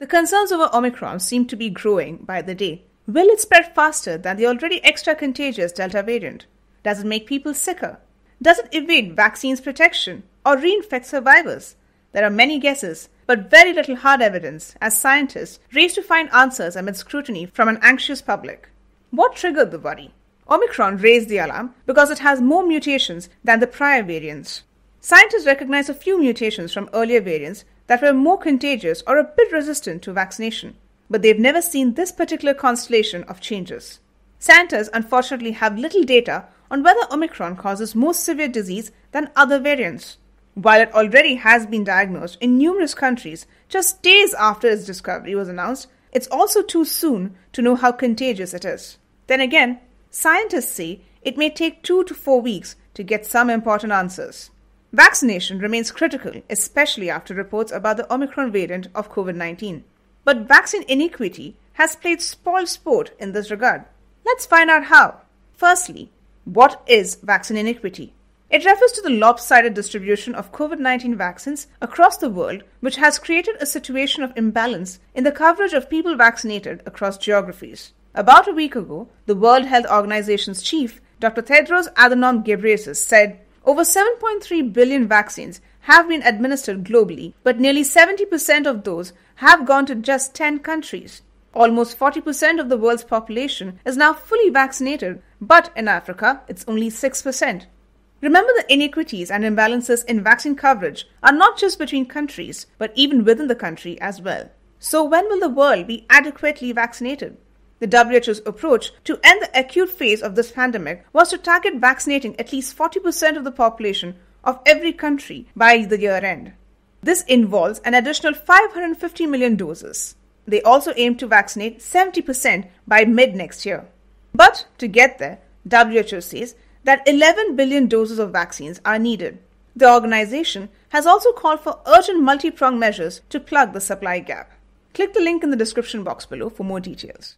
The concerns over Omicron seem to be growing by the day. Will it spread faster than the already extra contagious Delta variant? Does it make people sicker? Does it evade vaccines protection or reinfect survivors? There are many guesses, but very little hard evidence as scientists race to find answers amid scrutiny from an anxious public. What triggered the worry? Omicron raised the alarm because it has more mutations than the prior variants. Scientists recognize a few mutations from earlier variants that were more contagious or a bit resistant to vaccination, but they've never seen this particular constellation of changes. Scientists unfortunately have little data on whether Omicron causes more severe disease than other variants. While it already has been diagnosed in numerous countries just days after its discovery was announced, it's also too soon to know how contagious it is. Then again, scientists say it may take two to four weeks to get some important answers. Vaccination remains critical, especially after reports about the Omicron variant of COVID 19. But vaccine inequity has played spoilsport sport in this regard. Let's find out how. Firstly, what is vaccine inequity? It refers to the lopsided distribution of COVID 19 vaccines across the world, which has created a situation of imbalance in the coverage of people vaccinated across geographies. About a week ago, the World Health Organization's chief, Dr. Tedros Adhanom Ghebreyesus, said, over 7.3 billion vaccines have been administered globally, but nearly 70% of those have gone to just 10 countries. Almost 40% of the world's population is now fully vaccinated, but in Africa, it's only 6%. Remember, the inequities and imbalances in vaccine coverage are not just between countries, but even within the country as well. So, when will the world be adequately vaccinated? The WHO's approach to end the acute phase of this pandemic was to target vaccinating at least 40% of the population of every country by the year end. This involves an additional 550 million doses. They also aim to vaccinate 70% by mid next year. But to get there, WHO says that 11 billion doses of vaccines are needed. The organization has also called for urgent multi pronged measures to plug the supply gap. Click the link in the description box below for more details.